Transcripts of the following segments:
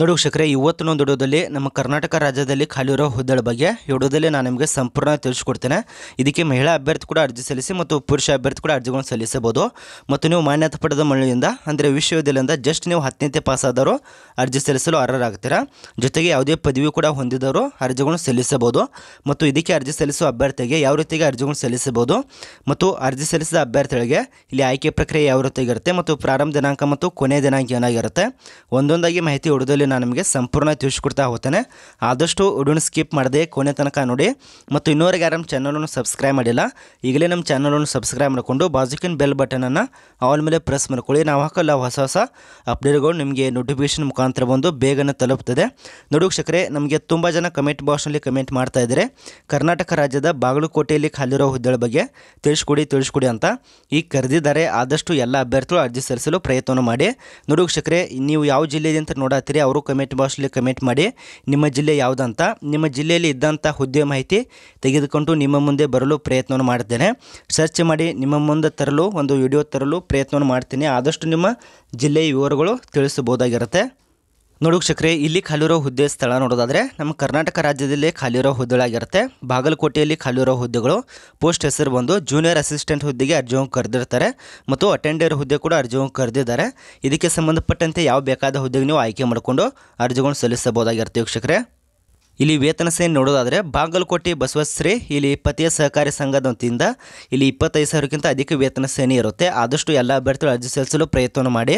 ನೋಡಿ ಶಕ್ರೆ ಇವತ್ತಿನ ಒಂದು ವಿಡಿಯೋದಲ್ಲಿ ನಮ್ಮ ಕರ್ನಾಟಕ ರಾಜ್ಯದಲ್ಲಿ ಖಾಲಿ ಇರೋ ಹುದ್ದೆಗಳ ಬಗ್ಗೆ ಹಿಡೋದಲ್ಲಿ ನಾನು ನಿಮಗೆ ಸಂಪೂರ್ಣ ತಿಳಿಸ್ಕೊಡ್ತೇನೆ ಇದಕ್ಕೆ ಮಹಿಳಾ ಅಭ್ಯರ್ಥಿ ಕೂಡ ಅರ್ಜಿ ಸಲ್ಲಿಸಿ ಮತ್ತು ಪುರುಷ ಅಭ್ಯರ್ಥಿ ಕೂಡ ಅರ್ಜಿಗಳನ್ನು ಸಲ್ಲಿಸಬಹುದು ಮತ್ತು ನೀವು ಮಾನ್ಯತೆ ಪಡೆದ ಮಳೆಯಿಂದ ಅಂದರೆ ವಿಶ್ವವಿದ್ಯಾಲಯದಿಂದ ಜಸ್ಟ್ ನೀವು ಹತ್ತನೇ ಪಾಸಾದವರು ಅರ್ಜಿ ಸಲ್ಲಿಸಲು ಅರ್ಹರಾಗ್ತೀರ ಜೊತೆಗೆ ಯಾವುದೇ ಪದವಿ ಕೂಡ ಹೊಂದಿದವರು ಅರ್ಜಿಗಳನ್ನು ಸಲ್ಲಿಸಬಹುದು ಮತ್ತು ಇದಕ್ಕೆ ಅರ್ಜಿ ಸಲ್ಲಿಸುವ ಅಭ್ಯರ್ಥಿಗೆ ಯಾವ ರೀತಿಗೆ ಅರ್ಜಿಗಳನ್ನು ಸಲ್ಲಿಸಬಹುದು ಮತ್ತು ಅರ್ಜಿ ಸಲ್ಲಿಸಿದ ಅಭ್ಯರ್ಥಿಗಳಿಗೆ ಇಲ್ಲಿ ಆಯ್ಕೆ ಪ್ರಕ್ರಿಯೆ ಯಾವ ಇರುತ್ತೆ ಮತ್ತು ಪ್ರಾರಂಭ ದಿನಾಂಕ ಮತ್ತು ಕೊನೆಯ ದಿನಾಂಕ ಏನಾಗಿರುತ್ತೆ ಒಂದೊಂದಾಗಿ ಮಾಹಿತಿ ಹುಡುಗದಲ್ಲಿ ನಮಗೆ ನಿಮಗೆ ಸಂಪೂರ್ಣ ತಿಳಿಸ್ಕೊಡ್ತಾ ಹೋಗ್ತೇನೆ ಆದಷ್ಟು ವಿಡಿಯೋನ ಸ್ಕಿಪ್ ಮಾಡದೆ ಕೊನೆ ತನಕ ನೋಡಿ ಮತ್ತು ಇನ್ನೋರಿಗೆ ಯಾರು ನಮ್ಮ ಚಾನಲನ್ನು ಸಬ್ಸ್ಕ್ರೈಬ್ ಮಾಡಿಲ್ಲ ಈಗಲೇ ನಮ್ಮ ಚಾನಲನ್ನು ಸಬ್ಸ್ಕ್ರೈಬ್ ಮಾಡಿಕೊಂಡು ಬಾಜುಕಿನ ಬೆಲ್ ಬಟನನ್ನು ಆಲ್ ಮೇಲೆ ಪ್ರೆಸ್ ಮಾಡ್ಕೊಳ್ಳಿ ನಾವು ಹಾಕಲ್ಲ ಹೊಸ ಹೊಸ ಅಪ್ಡೇಟ್ಗಳು ನಿಮಗೆ ನೋಟಿಫಿಕೇಶನ್ ಮುಖಾಂತರ ಬಂದು ಬೇಗನೆ ತಲುಪ್ತದೆ ನೋಡಿ ಶಕ್ರೆ ನಮಗೆ ತುಂಬ ಜನ ಕಮೆಂಟ್ ಬಾಕ್ಸ್ನಲ್ಲಿ ಕಮೆಂಟ್ ಮಾಡ್ತಾ ಇದ್ದಾರೆ ಕರ್ನಾಟಕ ರಾಜ್ಯದ ಬಾಗಲಕೋಟೆಯಲ್ಲಿ ಖಾಲಿರೋ ಹುದ್ದೆಗಳ ಬಗ್ಗೆ ತಿಳಿಸ್ಕೊಡಿ ತಿಳಿಸ್ಕೊಡಿ ಅಂತ ಈಗ ಕರೆದಿದ್ದಾರೆ ಆದಷ್ಟು ಎಲ್ಲ ಅಭ್ಯರ್ಥಿಗಳು ಅರ್ಜಿ ಸಲ್ಲಿಸಲು ಪ್ರಯತ್ನವನ್ನು ಮಾಡಿ ನೋಡಿ ಶಕ್ರೆ ನೀವು ಯಾವ ಅಂತ ನೋಡತ್ತೀರಿ ಅವರು ಕಮೆಂಟ್ ಬಾಕ್ಸಲ್ಲಿ ಕಮೆಂಟ್ ಮಾಡಿ ನಿಮ್ಮ ಜಿಲ್ಲೆ ಯಾವುದಂತ ನಿಮ್ಮ ಜಿಲ್ಲೆಯಲ್ಲಿ ಇದ್ದಂಥ ಹುದ್ದೆ ಮಾಹಿತಿ ತೆಗೆದುಕೊಂಡು ನಿಮ್ಮ ಮುಂದೆ ಬರಲು ಪ್ರಯತ್ನವನ್ನು ಮಾಡ್ತೇನೆ ಸರ್ಚ್ ಮಾಡಿ ನಿಮ್ಮ ಮುಂದೆ ತರಲು ಒಂದು ವಿಡಿಯೋ ತರಲು ಪ್ರಯತ್ನವನ್ನು ಮಾಡ್ತೀನಿ ಆದಷ್ಟು ನಿಮ್ಮ ಜಿಲ್ಲೆಯ ವಿವರಗಳು ತಿಳಿಸಬಹುದಾಗಿರುತ್ತೆ ನೋಡಿ ವೀಕ್ಷಕರೇ ಇಲ್ಲಿ ಖಾಲಿರೋ ಹುದ್ದೆ ಸ್ಥಳ ನೋಡೋದಾದ್ರೆ ನಮ್ಮ ಕರ್ನಾಟಕ ರಾಜ್ಯದಲ್ಲಿ ಖಾಲಿರೋ ಹುದ್ದೆಗಳಾಗಿರುತ್ತೆ ಬಾಗಲಕೋಟೆಯಲ್ಲಿ ಇರೋ ಹುದ್ದೆಗಳು ಪೋಸ್ಟ್ ಹೆಸರು ಬಂದು ಜೂನಿಯರ್ ಅಸಿಸ್ಟೆಂಟ್ ಹುದ್ದೆಗೆ ಅರ್ಜಿಯನ್ನು ಕರೆದಿರ್ತಾರೆ ಮತ್ತು ಅಟೆಂಡರ್ ಹುದ್ದೆ ಕೂಡ ಅರ್ಜಿಯನ್ನು ಕರೆದಿದ್ದಾರೆ ಇದಕ್ಕೆ ಸಂಬಂಧಪಟ್ಟಂತೆ ಯಾವ ಬೇಕಾದ ಹುದ್ದೆಗೆ ನೀವು ಆಯ್ಕೆ ಮಾಡಿಕೊಂಡು ಅರ್ಜಿಗಳನ್ನು ಸಲ್ಲಿಸಬಹುದಾಗಿರುತ್ತೆ ವೀಕ್ಷಕರೇ ಇಲ್ಲಿ ವೇತನ ಸೇನೆ ನೋಡೋದಾದರೆ ಬಾಗಲಕೋಟೆ ಬಸವಶ್ರೀ ಇಲ್ಲಿ ಪತಿಯ ಸಹಕಾರಿ ಸಂಘದ ವತಿಯಿಂದ ಇಲ್ಲಿ ಇಪ್ಪತ್ತೈದು ಸಾವಿರಕ್ಕಿಂತ ಅಧಿಕ ವೇತನ ಸೇನೆ ಇರುತ್ತೆ ಆದಷ್ಟು ಎಲ್ಲ ಅಭ್ಯರ್ಥಿಗಳು ಅರ್ಜಿ ಸಲ್ಲಿಸಲು ಪ್ರಯತ್ನ ಮಾಡಿ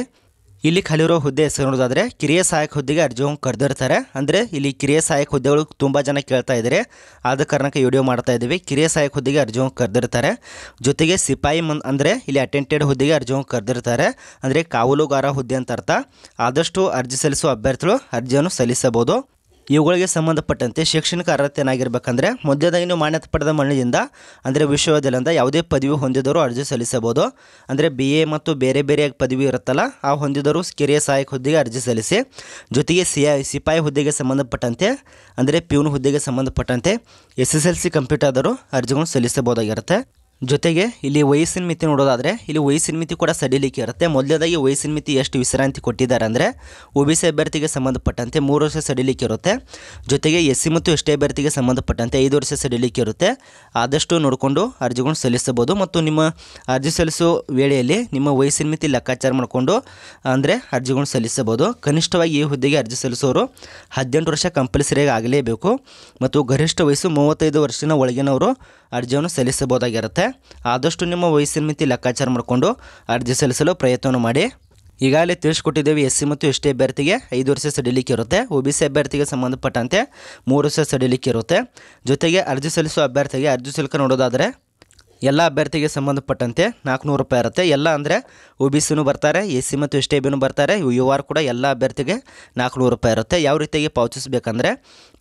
ಇಲ್ಲಿ ಖಾಲಿರೋ ಹುದ್ದೆ ಹೆಸರು ನೋಡೋದಾದರೆ ಕಿರಿಯ ಸಹಾಯಕ ಹುದ್ದೆಗೆ ಅರ್ಜಿಯನ್ನು ಕರೆದಿರ್ತಾರೆ ಅಂದರೆ ಇಲ್ಲಿ ಕಿರಿಯ ಸಹಾಯಕ ಹುದ್ದೆಗಳು ತುಂಬ ಜನ ಕೇಳ್ತಾ ಇದ್ದಾರೆ ಆದ ಕಾರಣಕ್ಕೆ ವಿಡಿಯೋ ಮಾಡ್ತಾ ಇದ್ದೀವಿ ಕಿರಿಯ ಸಹಾಯಕ ಹುದ್ದೆಗೆ ಅರ್ಜಿಯನ್ನು ಕರೆದಿರ್ತಾರೆ ಜೊತೆಗೆ ಸಿಪಾಯಿ ಮನ್ ಅಂದರೆ ಇಲ್ಲಿ ಅಟೆಂಟೆಡ್ ಹುದ್ದೆಗೆ ಅರ್ಜಿಯನ್ನು ಕರೆದಿರ್ತಾರೆ ಅಂದರೆ ಕಾವಲುಗಾರ ಹುದ್ದೆ ಅಂತ ಅರ್ಥ ಆದಷ್ಟು ಅರ್ಜಿ ಸಲ್ಲಿಸುವ ಅಭ್ಯರ್ಥಿಗಳು ಅರ್ಜಿಯನ್ನು ಸಲ್ಲಿಸಬಹುದು ಇವುಗಳಿಗೆ ಸಂಬಂಧಪಟ್ಟಂತೆ ಶೈಕ್ಷಣಿಕ ಅರ್ಹತೆಯನ್ನಾಗಿರಬೇಕಂದ್ರೆ ಮೊದಲದಾಗಿ ನೀವು ಮಾನ್ಯತೆ ಪಡೆದ ಮಣ್ಣಿನಿಂದ ಅಂದರೆ ವಿಶ್ವವಿದ್ಯಾಲಯದಿಂದ ಯಾವುದೇ ಪದವಿ ಹೊಂದಿದವರು ಅರ್ಜಿ ಸಲ್ಲಿಸಬಹುದು ಅಂದರೆ ಬಿ ಎ ಮತ್ತು ಬೇರೆ ಬೇರೆ ಪದವಿ ಇರುತ್ತಲ್ಲ ಆ ಹೊಂದಿದವರು ಕಿರಿಯ ಸಹಾಯಕ ಹುದ್ದೆಗೆ ಅರ್ಜಿ ಸಲ್ಲಿಸಿ ಜೊತೆಗೆ ಸಿ ಸಿಪಾಯಿ ಹುದ್ದೆಗೆ ಸಂಬಂಧಪಟ್ಟಂತೆ ಅಂದರೆ ಪ್ಯೂನ್ ಹುದ್ದೆಗೆ ಸಂಬಂಧಪಟ್ಟಂತೆ ಎಸ್ ಎಸ್ ಎಲ್ ಸಿ ಕಂಪ್ಯೂಟರ್ದವರು ಆದರೂ ಅರ್ಜಿಗಳನ್ನು ಸಲ್ಲಿಸಬಹುದಾಗಿರುತ್ತೆ ಜೊತೆಗೆ ಇಲ್ಲಿ ವಯಸ್ಸಿನ ಮಿತಿ ನೋಡೋದಾದರೆ ಇಲ್ಲಿ ವಯಸ್ಸಿನ ಮಿತಿ ಕೂಡ ಸಡಿಲಿಕೆ ಇರುತ್ತೆ ಮೊದಲೇದಾಗಿ ವಯಸ್ಸಿನ ಮಿತಿ ಎಷ್ಟು ವಿಶ್ರಾಂತಿ ಕೊಟ್ಟಿದ್ದಾರೆ ಅಂದರೆ ಒ ಬಿ ಸಿ ಅಭ್ಯರ್ಥಿಗೆ ಸಂಬಂಧಪಟ್ಟಂತೆ ಮೂರು ವರ್ಷ ಸಡಿಲಿಕ್ಕೆ ಇರುತ್ತೆ ಜೊತೆಗೆ ಎಸ್ ಸಿ ಮತ್ತು ಎಸ್ ಟಿ ಅಭ್ಯರ್ಥಿಗೆ ಸಂಬಂಧಪಟ್ಟಂತೆ ಐದು ವರ್ಷ ಸಡಿಲಿಕ್ಕೆ ಇರುತ್ತೆ ಆದಷ್ಟು ನೋಡಿಕೊಂಡು ಅರ್ಜಿಗಳನ್ನು ಸಲ್ಲಿಸಬಹುದು ಮತ್ತು ನಿಮ್ಮ ಅರ್ಜಿ ಸಲ್ಲಿಸುವ ವೇಳೆಯಲ್ಲಿ ನಿಮ್ಮ ವಯಸ್ಸಿನ ಮಿತಿ ಲೆಕ್ಕಾಚಾರ ಮಾಡಿಕೊಂಡು ಅಂದರೆ ಅರ್ಜಿಗಳನ್ನು ಸಲ್ಲಿಸಬಹುದು ಕನಿಷ್ಠವಾಗಿ ಈ ಹುದ್ದೆಗೆ ಅರ್ಜಿ ಸಲ್ಲಿಸೋರು ಹದಿನೆಂಟು ವರ್ಷ ಕಂಪಲ್ಸರಿಯಾಗಿ ಆಗಲೇಬೇಕು ಮತ್ತು ಗರಿಷ್ಠ ವಯಸ್ಸು ಮೂವತ್ತೈದು ವರ್ಷದ ಒಳಗಿನವರು ಅರ್ಜಿಯನ್ನು ಸಲ್ಲಿಸಬಹುದಾಗಿರುತ್ತೆ ಆದಷ್ಟು ನಿಮ್ಮ ವಯಸ್ಸಿನ ಮಿತಿ ಲೆಕ್ಕಾಚಾರ ಮಾಡಿಕೊಂಡು ಅರ್ಜಿ ಸಲ್ಲಿಸಲು ಪ್ರಯತ್ನವನ್ನು ಮಾಡಿ ಈಗಾಗಲೇ ತಿಳಿಸ್ಕೊಟ್ಟಿದ್ದೇವೆ ಎಸ್ ಸಿ ಮತ್ತು ಎಸ್ ಟಿ ಅಭ್ಯರ್ಥಿಗೆ ಐದು ವರ್ಷ ಸಡಿಲಿಕ್ಕೆ ಇರುತ್ತೆ ಒ ಬಿ ಸಿ ಅಭ್ಯರ್ಥಿಗೆ ಸಂಬಂಧಪಟ್ಟಂತೆ ಮೂರು ವರ್ಷ ಸಡಿಲಿಕ್ಕೆ ಇರುತ್ತೆ ಜೊತೆಗೆ ಅರ್ಜಿ ಸಲ್ಲಿಸುವ ಅಭ್ಯರ್ಥಿಗೆ ಅರ್ಜಿ ಶುಲ್ಕ ನೋಡೋದಾದರೆ ಎಲ್ಲ ಅಭ್ಯರ್ಥಿಗೆ ಸಂಬಂಧಪಟ್ಟಂತೆ ನಾಲ್ಕುನೂರು ರೂಪಾಯಿ ಇರುತ್ತೆ ಎಲ್ಲ ಅಂದರೆ ಒ ಬಿ ಸಿನೂ ಬರ್ತಾರೆ ಎ ಸಿ ಮತ್ತು ಎಸ್ ಟಿ ಬಿನೂ ಬರ್ತಾರೆ ಯು ಆರ್ ಕೂಡ ಎಲ್ಲ ಅಭ್ಯರ್ಥಿಗೆ ನಾಲ್ಕುನೂರು ರೂಪಾಯಿ ಇರುತ್ತೆ ಯಾವ ರೀತಿಯಾಗಿ ಪಾವತಿಸಬೇಕಂದ್ರೆ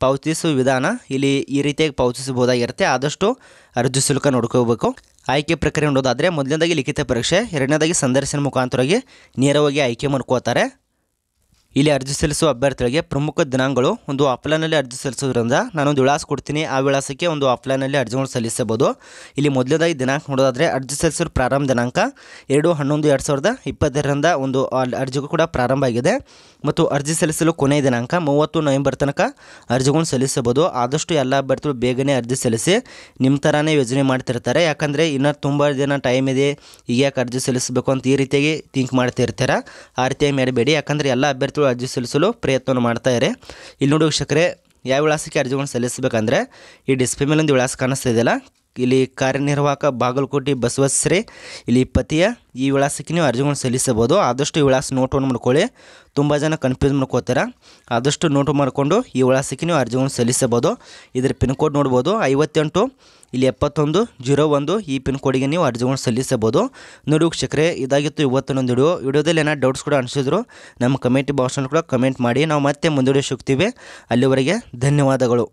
ಪಾವತಿಸುವ ವಿಧಾನ ಇಲ್ಲಿ ಈ ರೀತಿಯಾಗಿ ಪಾವತಿಸಬಹುದಾಗಿರುತ್ತೆ ಆದಷ್ಟು ಅರ್ಜಿ ಶುಲ್ಕ ನೋಡ್ಕೋಬೇಕು ಆಯ್ಕೆ ಪ್ರಕ್ರಿಯೆ ನೋಡೋದಾದರೆ ಮೊದಲನೇದಾಗಿ ಲಿಖಿತ ಪರೀಕ್ಷೆ ಎರಡನೇದಾಗಿ ಸಂದರ್ಶನ ಮುಖಾಂತರವಾಗಿ ನೇರವಾಗಿ ಆಯ್ಕೆ ಮಾಡ್ಕೋತಾರೆ ಇಲ್ಲಿ ಅರ್ಜಿ ಸಲ್ಲಿಸುವ ಅಭ್ಯರ್ಥಿಗಳಿಗೆ ಪ್ರಮುಖ ದಿನಾಂಕಗಳು ಒಂದು ಆಫ್ಲೈನಲ್ಲಿ ಅರ್ಜಿ ಸಲ್ಲಿಸೋದ್ರಿಂದ ನಾನೊಂದು ವಿಳಾಸ ಕೊಡ್ತೀನಿ ಆ ವಿಳಾಸಕ್ಕೆ ಒಂದು ಆಫ್ಲೈನಲ್ಲಿ ಅರ್ಜಿಗಳು ಸಲ್ಲಿಸಬಹುದು ಇಲ್ಲಿ ಮೊದಲನೇದಾಗಿ ದಿನಾಂಕ ನೋಡೋದಾದರೆ ಅರ್ಜಿ ಸಲ್ಲಿಸೋ ಪ್ರಾರಂಭ ದಿನಾಂಕ ಎರಡು ಹನ್ನೊಂದು ಎರಡು ಸಾವಿರದ ಇಪ್ಪತ್ತೆರಡರಿಂದ ಒಂದು ಅರ್ಜಿಗೂ ಕೂಡ ಪ್ರಾರಂಭ ಆಗಿದೆ ಮತ್ತು ಅರ್ಜಿ ಸಲ್ಲಿಸಲು ಕೊನೆಯ ದಿನಾಂಕ ಮೂವತ್ತು ನವೆಂಬರ್ ತನಕ ಅರ್ಜಿಗಳನ್ನು ಸಲ್ಲಿಸಬಹುದು ಆದಷ್ಟು ಎಲ್ಲ ಅಭ್ಯರ್ಥಿಗಳು ಬೇಗನೆ ಅರ್ಜಿ ಸಲ್ಲಿಸಿ ನಿಮ್ಮ ಥರನೇ ಯೋಜನೆ ಮಾಡ್ತಿರ್ತಾರೆ ಯಾಕಂದರೆ ಇನ್ನೂ ತುಂಬ ದಿನ ಟೈಮ್ ಇದೆ ಈಗ ಯಾಕೆ ಅರ್ಜಿ ಸಲ್ಲಿಸಬೇಕು ಅಂತ ಈ ರೀತಿಯಾಗಿ ಥಿಂಕ್ ಮಾಡ್ತಿರ್ತಾರೆ ಆ ರೀತಿಯಾಗಿ ಮಾಡಬೇಡಿ ಯಾಕಂದರೆ ಎಲ್ಲ ಅಭ್ಯರ್ಥಿಗಳು ಅರ್ಜಿ ಸಲ್ಲಿಸಲು ಪ್ರಯತ್ನವನ್ನು ಮಾಡ್ತಾ ಇಲ್ಲಿ ನೋಡಿ ವೀಕ್ಷಕರೇ ಯಾವ ವಿಳಾಸಕ್ಕೆ ಅರ್ಜಿಗಳನ್ನು ಸಲ್ಲಿಸಬೇಕಂದ್ರೆ ಈ ಡಿಸ್ಪ್ಲೇ ಮೇಲೊಂದು ವಿಳಾಸ ಕಾಣಿಸ್ತಾ ಇದೆಯಲ್ಲ ಇಲ್ಲಿ ಕಾರ್ಯನಿರ್ವಾಹಕ ಬಾಗಲಕೋಟೆ ಬಸವಸ್ರೆ ಇಲ್ಲಿ ಪತಿಯ ಈ ವಿಳಾಸಕ್ಕೆ ನೀವು ಅರ್ಜಿಗಳನ್ನು ಸಲ್ಲಿಸಬಹುದು ಆದಷ್ಟು ಈ ವಿಳಾಸ ನೋಟವನ್ನು ಮಾಡ್ಕೊಳ್ಳಿ ತುಂಬ ಜನ ಕನ್ಫ್ಯೂಸ್ ಮಾಡ್ಕೋತಾರೆ ಆದಷ್ಟು ನೋಟು ಮಾಡಿಕೊಂಡು ಈ ವಿಳಾಸಕ್ಕೆ ನೀವು ಅರ್ಜಿಗಳನ್ನು ಸಲ್ಲಿಸಬಹುದು ಇದರ ಪಿನ್ ಕೋಡ್ ನೋಡ್ಬೋದು ಐವತ್ತೆಂಟು ಇಲ್ಲಿ ಎಪ್ಪತ್ತೊಂದು ಜೀರೋ ಒಂದು ಈ ಪಿನ್ ಕೋಡಿಗೆ ನೀವು ಅರ್ಜಿಗಳನ್ನು ಸಲ್ಲಿಸಬಹುದು ನೋಡಿ ವೀಕ್ಷಕರೇ ಇದಾಗಿತ್ತು ಇವತ್ತೊಂದು ವಿಡಿಯೋ ವಿಡಿಯೋದಲ್ಲಿ ಏನಾದ ಡೌಟ್ಸ್ ಕೂಡ ಅನಿಸಿದ್ರು ನಮ್ಮ ಕಮೆಂಟ್ ಬಾಕ್ಸ್ನಲ್ಲಿ ಕೂಡ ಕಮೆಂಟ್ ಮಾಡಿ ನಾವು ಮತ್ತೆ ಮುಂದೂಡಿ ಸಿಗ್ತೀವಿ ಅಲ್ಲಿವರೆಗೆ ಧನ್ಯವಾದಗಳು